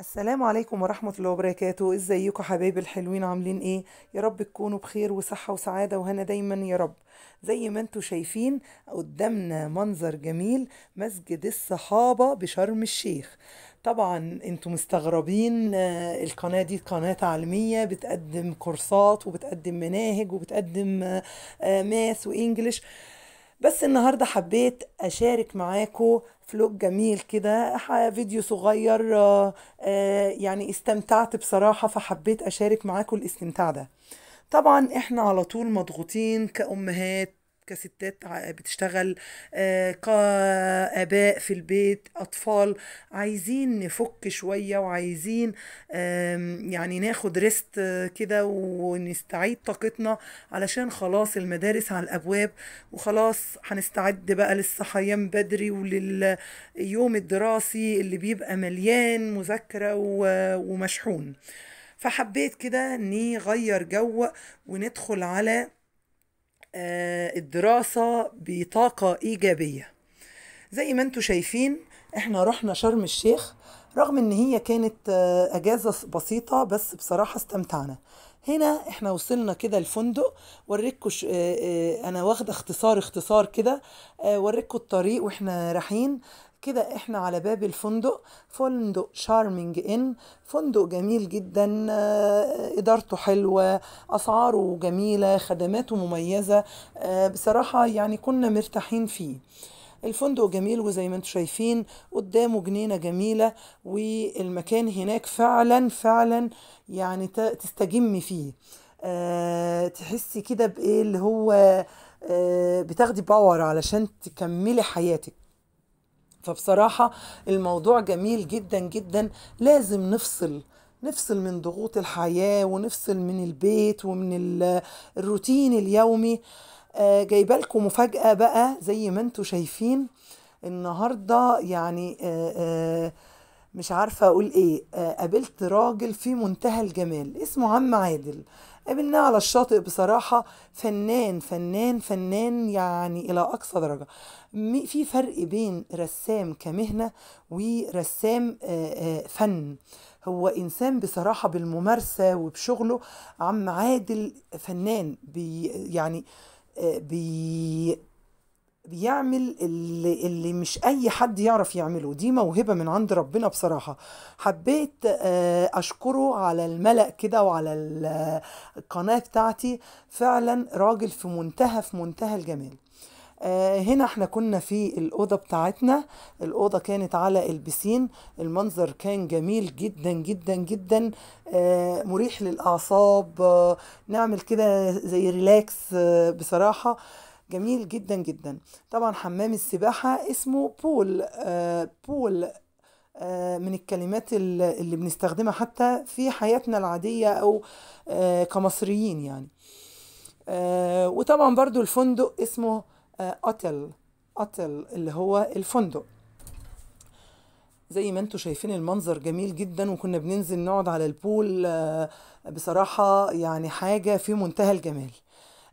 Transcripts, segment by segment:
السلام عليكم ورحمة الله وبركاته ازيكم حبايبي الحلوين عاملين ايه يا رب تكونوا بخير وصحة وسعادة وهنا دايما يا رب زي ما انتم شايفين قدامنا منظر جميل مسجد الصحابة بشرم الشيخ طبعا انتم مستغربين آه، القناة دي قناة تعليمية بتقدم كورسات وبتقدم مناهج وبتقدم ماس آه، آه، وانجلش بس النهاردة حبيت أشارك معاكم فلوج جميل كده فيديو صغير آه، آه، يعني استمتعت بصراحة فحبيت أشارك معاكم الاستمتاع ده طبعا احنا على طول مضغوطين كأمهات كستات بتشتغل آه، كآباء في البيت أطفال عايزين نفك شوية وعايزين يعني ناخد ريست كده ونستعيد طاقتنا علشان خلاص المدارس على الأبواب وخلاص هنستعد بقى للصحيان بدري ولليوم الدراسي اللي بيبقى مليان مذاكرة ومشحون فحبيت كده اني جو وندخل على آه، الدراسة بطاقة إيجابية زي ما انتم شايفين احنا رحنا شرم الشيخ رغم ان هي كانت آه، اجازة بسيطة بس بصراحة استمتعنا هنا احنا وصلنا كده الفندق وريكوا آه، انا واخده اختصار اختصار كده وريكوا الطريق واحنا رايحين كده احنا على باب الفندق فندق شارمينج ان فندق جميل جدا آه، ادارته حلوه اسعاره جميله خدماته مميزه آه، بصراحه يعني كنا مرتاحين فيه الفندق جميل وزي ما انتم شايفين قدامه جنينة جميلة والمكان هناك فعلا فعلا يعني تستجمي فيه آه، تحسي كده بايه اللي هو بتاخدي باور علشان تكملي حياتك فبصراحة الموضوع جميل جدا جدا لازم نفصل نفصل من ضغوط الحياة ونفصل من البيت ومن الروتين اليومي آه جايبه لكم مفاجأة بقى زي ما انتم شايفين النهاردة يعني آه، آه، مش عارفة أقول إيه آه، قابلت راجل في منتهى الجمال اسمه عم عادل قابلناه على الشاطئ بصراحة فنان فنان فنان يعني إلى أقصى درجة في فرق بين رسام كمهنة ورسام آه، آه، فن هو إنسان بصراحة بالممارسة وبشغله عم عادل فنان بي يعني آه، بي بيعمل اللي, اللي مش اي حد يعرف يعمله دي موهبه من عند ربنا بصراحه حبيت آه، اشكره على الملا كده وعلى القناه آه، بتاعتي فعلا راجل في منتهى في منتهى الجمال آه، هنا احنا كنا في الأوضة بتاعتنا الأوضة كانت على البسين المنظر كان جميل جدا جدا جدا مريح للأعصاب نعمل كده زي ريلاكس بصراحة جميل جدا جدا طبعا حمام السباحة اسمه بول آه بول آه، من الكلمات اللي بنستخدمها حتى في حياتنا العادية أو آه، كمصريين يعني آه، وطبعا برضو الفندق اسمه أتل أتل اللي هو الفندق زي ما انتم شايفين المنظر جميل جدا وكنا بننزل نقعد على البول بصراحة يعني حاجة في منتهى الجمال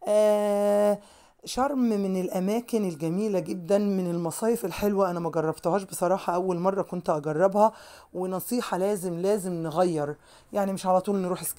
آه شرم من الاماكن الجميله جدا من المصايف الحلوه انا ما جربتهاش بصراحه اول مره كنت اجربها ونصيحه لازم لازم نغير يعني مش على طول نروح اسكندريه